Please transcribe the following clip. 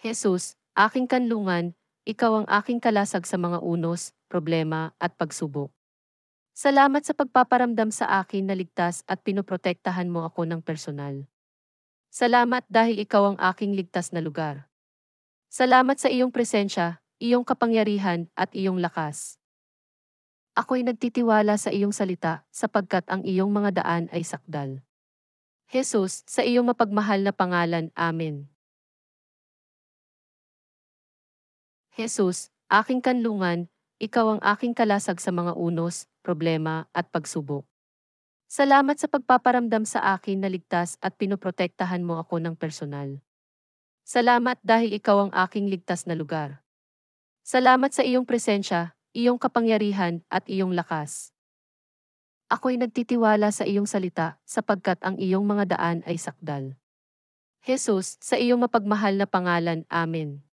Jesus, aking kanlungan, ikaw ang aking kalasag sa mga unos, problema at pagsubok. Salamat sa pagpaparamdam sa akin na ligtas at pinoprotektahan mo ako ng personal. Salamat dahil ikaw ang aking ligtas na lugar. Salamat sa iyong presensya, iyong kapangyarihan at iyong lakas. Ako'y nagtitiwala sa iyong salita sapagkat ang iyong mga daan ay sakdal. Jesus, sa iyong mapagmahal na pangalan, Amen. Jesus, aking kanlungan, ikaw ang aking kalasag sa mga unos, problema, at pagsubok. Salamat sa pagpaparamdam sa akin na ligtas at pinoprotektahan mo ako ng personal. Salamat dahil ikaw ang aking ligtas na lugar. Salamat sa iyong presensya, iyong kapangyarihan at iyong lakas. Ako'y nagtitiwala sa iyong salita sapagkat ang iyong mga daan ay sakdal. Jesus, sa iyong mapagmahal na pangalan, Amen.